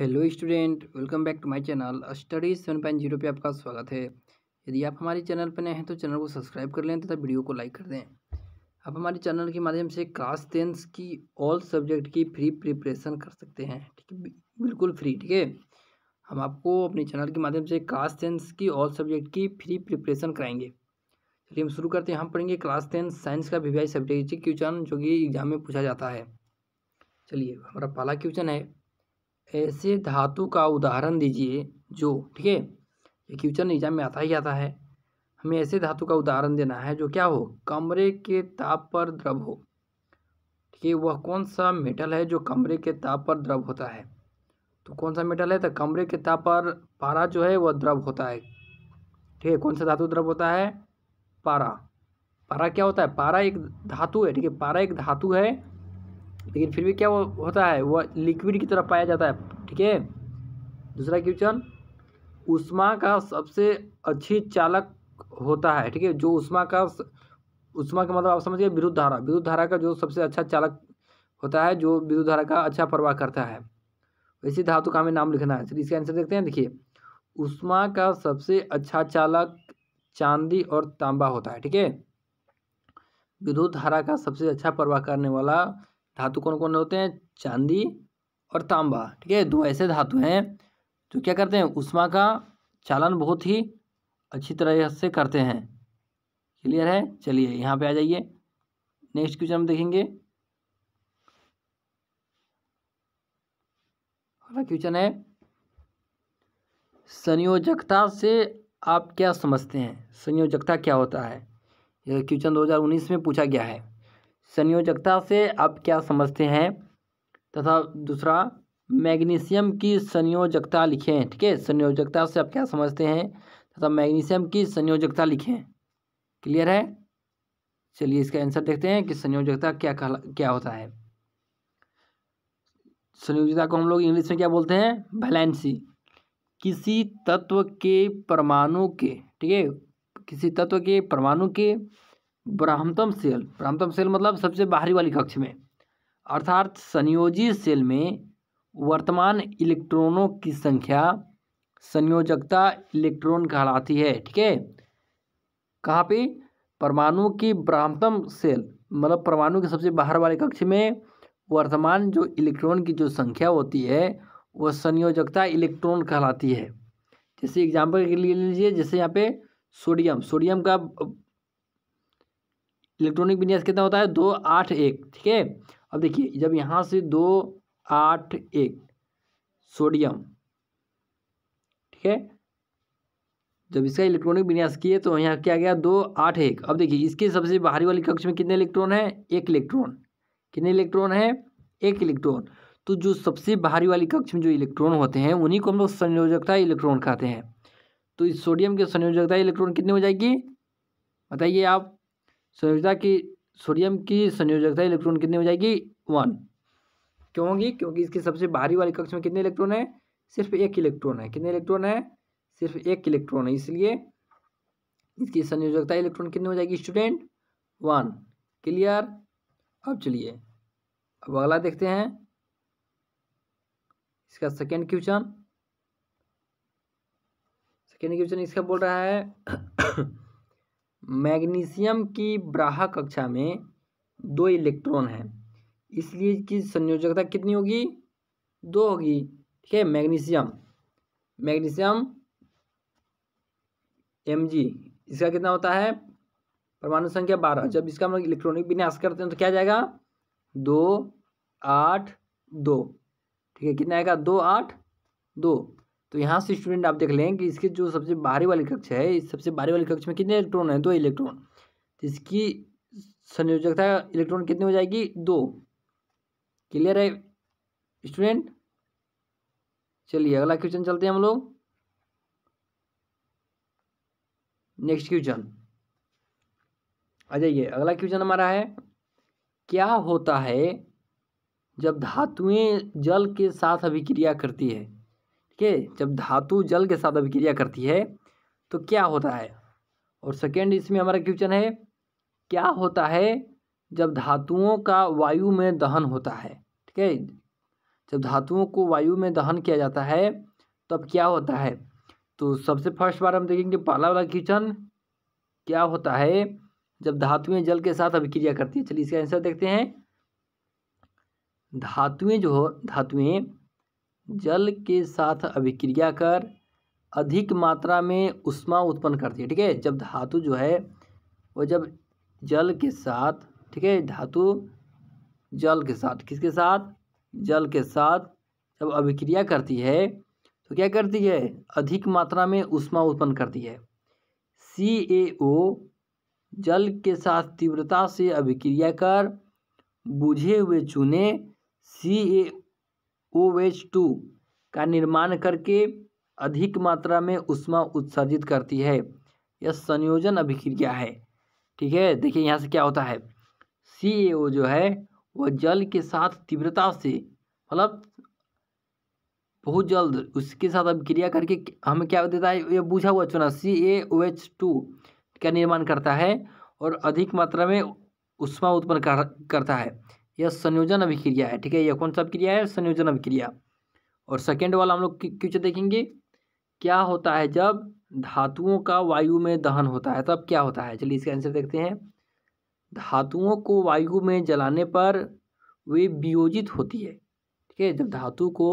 hello student welcome back to my channel study seven point zero पर आपका स्वागत है यदि आप हमारे चैनल पर नए हैं तो चैनल को सब्सक्राइब कर लें तथा तो वीडियो को लाइक कर दें आप हमारे चैनल के माध्यम से क्लास टेंथ की ऑल सब्जेक्ट की फ्री प्रिपरेशन कर सकते हैं ठीक है बिल्कुल फ्री ठीक है हम आपको अपने चैनल के माध्यम से क्लास टेंथ की ऑल सब्जेक्ट की फ्री प्रिपरेशन कराएंगे चलिए हम शुरू करते हैं हम पढ़ेंगे क्लास टेंथ साइंस का वी सब्जेक्ट क्वेश्चन जो कि एग्जाम में पूछा जाता है चलिए हमारा पहला क्वेश्चन है ऐसे धातु का उदाहरण दीजिए जो ठीक है ये क्वेश्चन एग्जाम में आता ही आता है हमें ऐसे धातु का उदाहरण देना है जो क्या हो कमरे के ताप पर द्रव हो ठीक है वह कौन सा मेटल है जो कमरे के ताप पर द्रव होता है तो कौन सा मेटल है तो कमरे के ताप पर पारा जो है वह द्रव होता है ठीक है कौन सा धातु द्रव होता है पारा पारा क्या होता है पारा एक धातु है ठीक है पारा एक धातु है लेकिन फिर भी क्या वो होता है वह लिक्विड की तरह पाया जाता है ठीक है दूसरा क्वेश्चन उष्मा का सबसे अच्छी चालक होता है ठीक है जो उष्मा का उष्मा का मतलब आप समझिए विद्युत धारा विद्युत धारा का जो सबसे अच्छा चालक होता है जो विद्युत धारा का अच्छा प्रवाह करता है इसी धातु का हमें नाम लिखना है चलिए इसका आंसर देखते हैं देखिए उष्मा का सबसे अच्छा चालक चांदी और तांबा होता है ठीक है विद्युत धारा का सबसे अच्छा प्रवाह करने वाला धातु कौन कौन होते हैं चांदी और तांबा ठीक है दो ऐसे धातु हैं जो क्या करते हैं उष्मा का चालन बहुत ही अच्छी तरह से करते हैं क्लियर है चलिए यहाँ पे आ जाइए नेक्स्ट क्वेश्चन हम देखेंगे अगला क्वेश्चन है संयोजकता से आप क्या समझते हैं संयोजकता क्या होता है यह क्वेश्चन 2019 में पूछा गया है संयोजकता से आप क्या समझते हैं तथा दूसरा मैग्नीशियम की संयोजकता लिखें ठीक है संयोजकता से आप क्या समझते हैं तथा मैग्नीशियम की संयोजकता लिखें क्लियर है चलिए इसका आंसर देखते हैं कि संयोजकता क्या क्या होता है संयोजकता को हम लोग इंग्लिश में क्या बोलते हैं बैलेंसी किसी तत्व के परमाणु के ठीक है किसी तत्व के परमाणु के ब्राह्मतम सेल ब्राह्मतम सेल मतलब सबसे बाहरी वाली कक्ष में अर्थात संयोजी सेल में वर्तमान इलेक्ट्रॉनों की संख्या संयोजकता इलेक्ट्रॉन कहलाती है ठीक है कहाँ पे परमाणु की ब्राह्मतम सेल मतलब परमाणु के सबसे बाहर वाले कक्ष में वर्तमान जो इलेक्ट्रॉन की जो संख्या होती है वह संयोजकता इलेक्ट्रॉन कहलाती है जैसे एग्जाम्पल के लिए लीजिए जैसे यहाँ पे सोडियम सोडियम का इलेक्ट्रॉनिक विन्यास कितना होता है दो आठ एक ठीक है अब देखिए जब यहाँ से दो आठ एक सोडियम ठीक है जब इसका इलेक्ट्रॉनिक विन्यास किए तो यहाँ क्या गया दो आठ एक अब देखिए इसके सबसे बाहरी वाली कक्ष में कितने इलेक्ट्रॉन है एक इलेक्ट्रॉन कितने इलेक्ट्रॉन है एक इलेक्ट्रॉन तो जो सबसे बाहरी वाली कक्ष में जो इलेक्ट्रॉन होते हैं उन्हीं को हम लोग संयोजकता इलेक्ट्रॉन कहते हैं तो इस सोडियम के संयोजकता इलेक्ट्रॉन कितने हो जाएगी बताइए आप संयोजकता की सोडियम की संयोजकता इलेक्ट्रॉन कितनी हो जाएगी वन क्यों होगी क्योंकि इसकी सबसे बाहरी वाली कक्ष में कितने इलेक्ट्रॉन है सिर्फ एक इलेक्ट्रॉन है कितने इलेक्ट्रॉन है सिर्फ एक इलेक्ट्रॉन है इसलिए इसकी संयोजकता इलेक्ट्रॉन कितनी हो जाएगी स्टूडेंट वन क्लियर अब चलिए अब अगला देखते हैं इसका सेकेंड क्वेश्चन सेकेंड क्वेश्चन इसका बोल रहा है मैग्नीशियम की ब्राह कक्षा में दो इलेक्ट्रॉन हैं इसलिए की संयोजकता कितनी होगी दो होगी ठीक है मैग्नीशियम मैग्नीशियम एम जी इसका कितना होता है परमाणु संख्या बारह जब इसका हम लोग इलेक्ट्रॉनिक विन्यास करते हैं तो क्या जाएगा दो आठ दो ठीक है कितना आएगा दो आठ दो तो यहाँ से स्टूडेंट आप देख लें कि इसके जो सबसे बाहरी वाली कक्ष है इस सबसे बाहरी वाली कक्ष में कितने इलेक्ट्रॉन हैं दो इलेक्ट्रॉन तो इसकी संयोजकता इलेक्ट्रॉन कितनी हो जाएगी दो क्लियर है स्टूडेंट चलिए अगला क्वेश्चन चलते हैं हम लोग नेक्स्ट क्वेश्चन आ जाइए अगला क्वेश्चन हमारा है क्या होता है जब धातुएं जल के साथ अभिक्रिया करती है के जब धातु जल के साथ अभिक्रिया करती है तो क्या होता है और सेकेंड इसमें हमारा क्वेश्चन है क्या होता है जब धातुओं का वायु में दहन होता है ठीक है जब धातुओं को वायु में दहन किया जाता है तब क्या होता है तो सबसे फर्स्ट बार हम देखेंगे पहला वाला क्वेश्चन क्या होता है जब धातुएं जल के साथ अभिक्रिया करती है चलिए इसका आंसर देखते हैं धातुएं जो हो धातुएं जल के साथ अभिक्रिया कर अधिक मात्रा में उष्मा उत्पन्न करती है ठीक है जब धातु जो है वो जब जल के साथ ठीक है धातु जल के साथ किसके साथ जल के साथ जब अभिक्रिया करती है तो क्या करती है अधिक मात्रा में उष्मा उत्पन्न करती है सी ए ओ जल के साथ तीव्रता से अभिक्रिया कर बुझे हुए चूने सी ए ओ एच टू का निर्माण करके अधिक मात्रा में उष्मा उत्सर्जित करती है यह संयोजन अभिक्रिया है ठीक है देखिए यहाँ से क्या होता है सी ए ओ जो है वह जल के साथ तीव्रता से मतलब बहुत जल्द उसके साथ अभिक्रिया करके हमें क्या देता है ये बूझा हुआ चुना सी ए ओ एच टू का निर्माण करता है और अधिक मात्रा में उष्मा उत्पन्न कर, करता है यह संयोजन अभिक्रिया है ठीक है यह कौन सा अभिक्रिया है संयोजन अभिक्रिया और सेकेंड वाला हम लोग क्यों देखेंगे क्या होता है जब धातुओं का वायु में दहन होता है तब क्या होता है चलिए इसका आंसर देखते हैं धातुओं को वायु में जलाने पर वे वियोजित होती है ठीक है जब धातु को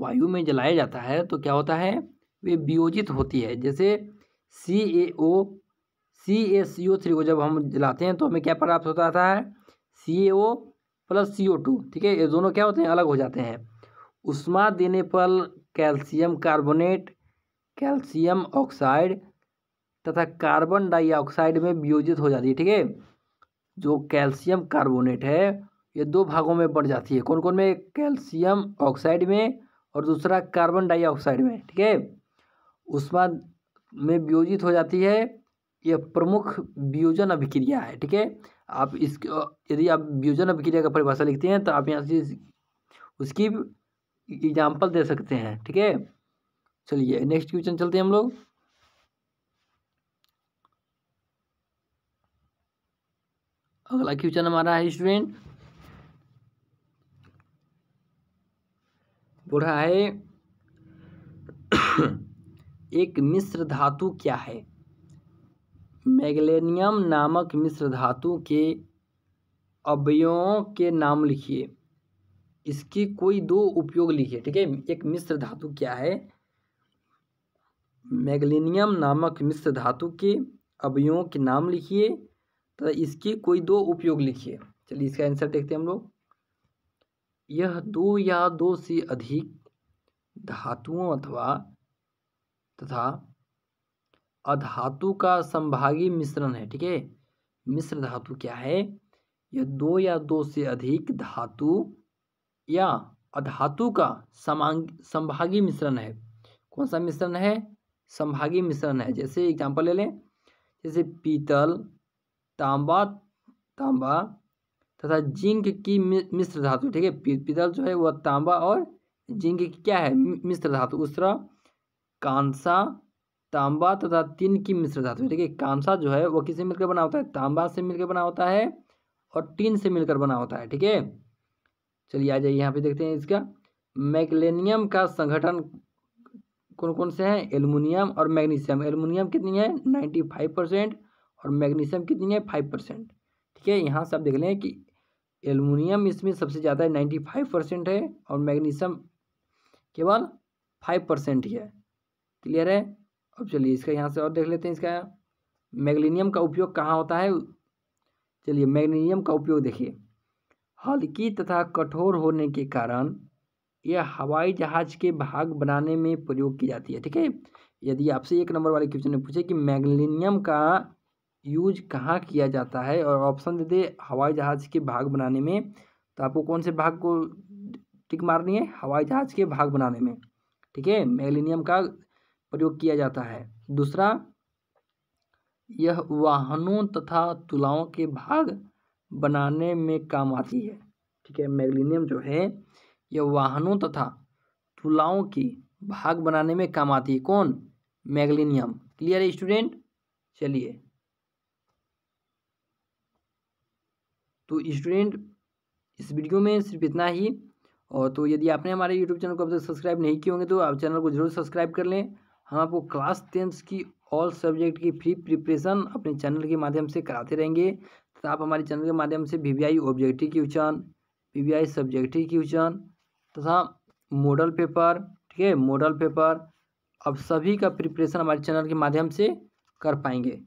वायु में जलाया जाता है तो क्या होता है वे वियोजित होती है जैसे सी ए ओ सी ए सी ओ थ्री को जब हम जलाते हैं तो हमें क्या प्राप्त होता है सी ए ओ प्लस सी ओ टू ठीक है ये दोनों क्या होते हैं अलग हो जाते हैं उष्मा देने पर कैल्शियम कार्बोनेट कैल्शियम ऑक्साइड तथा कार्बन डाइऑक्साइड में वियोजित हो जाती है ठीक है जो कैल्शियम कार्बोनेट है ये दो भागों में बढ़ जाती है कौन कौन में कैल्शियम ऑक्साइड में और दूसरा कार्बन डाइऑक्साइड में ठीक है उष्मा में वियोजित हो जाती है यह प्रमुख वियोजन अभिक्रिया है ठीक है आप इस यदि आप वियोजन अभिक्रिया का परिभाषा लिखते हैं तो आप यहाँ से उसकी एग्जाम्पल दे सकते हैं ठीक है चलिए नेक्स्ट क्वेश्चन चलते हैं हम लोग अगला क्वेश्चन हमारा है स्टूडेंट बोल है एक मिश्र धातु क्या है मैगलेनियम नामक मिश्र धातु के अवयवों के नाम लिखिए इसकी कोई दो उपयोग लिखिए ठीक है एक मिश्र धातु क्या है मैगलेनियम नामक मिश्र धातु के अवयवों के नाम लिखिए तथा इसके कोई दो उपयोग लिखिए चलिए इसका आंसर देखते हैं हम लोग यह दो या दो से अधिक धातुओं अथवा तथा अधातु का संभागी मिश्रण है ठीक है मिश्र धातु क्या है यह दो या दो से अधिक धातु या अधातु का समांग संभागी मिश्रण है कौन सा मिश्रण है संभागी मिश्रण है जैसे एग्जाम्पल ले लें जैसे पीतल तांबा तांबा तथा जिंक की मिश्र धातु ठीक है पीतल जो है वह तांबा और जिंक की क्या है मिश्र धातु उसरा कांसा तांबा तथा तीन की मिश्र धातु देखिए कांसा जो है वो किससे मिलकर बना होता है तांबा से मिलकर बना होता है और तीन से मिलकर बना होता है ठीक है चलिए आ जाइए यहाँ पे देखते हैं इसका मैगलेनियम का संगठन कौन कौन से हैं एलुमिनियम और मैग्नीशियम एलुमिनियम कितनी है नाइन्टी फाइव परसेंट और मैग्नीशियम कितनी है फाइव परसेंट ठीक है यहाँ से आप देख लें कि एलुमिनियम इसमें सबसे ज़्यादा है नाइन्टी फाइव परसेंट है और मैग्नीशियम केवल फाइव परसेंट ही है क्लियर है अब चलिए इसका यहाँ से और देख लेते हैं इसका मैग्नीनियम का उपयोग कहाँ होता है चलिए मैग्नीनियम का उपयोग देखिए हल्की तथा कठोर होने के कारण यह हवाई जहाज के भाग बनाने में प्रयोग की जाती है ठीक है यदि आपसे एक नंबर वाले क्वेश्चन में पूछे कि मैग्नीनियम का यूज कहाँ किया जाता है और ऑप्शन दे दे हवाई जहाज के भाग बनाने में तो आपको कौन से भाग को टिक मारनी है हवाई जहाज के भाग बनाने में ठीक है मैग्नीनियम का प्रयोग किया जाता है दूसरा यह वाहनों तथा तुलाओं के भाग बनाने में काम आती है ठीक है मैग्नीनियम जो है यह वाहनों तथा तुलाओं की भाग बनाने में काम आती है कौन मैग्नीनियम क्लियर है स्टूडेंट चलिए तो स्टूडेंट इस वीडियो में सिर्फ इतना ही और तो यदि आपने हमारे यूट्यूब चैनल को अब तक सब्सक्राइब नहीं किए होंगे तो आप चैनल को जरूर सब्सक्राइब कर लें हम हाँ, आपको क्लास टेंथ की ऑल सब्जेक्ट की फ्री प्रिपरेशन अपने चैनल के माध्यम से कराते रहेंगे तथा आप हमारे चैनल के माध्यम से V V objective question V V subjective question तथा मॉडल पेपर ठीक है मॉडल पेपर अब सभी का प्रिपरेशन हमारे चैनल के माध्यम से कर पाएंगे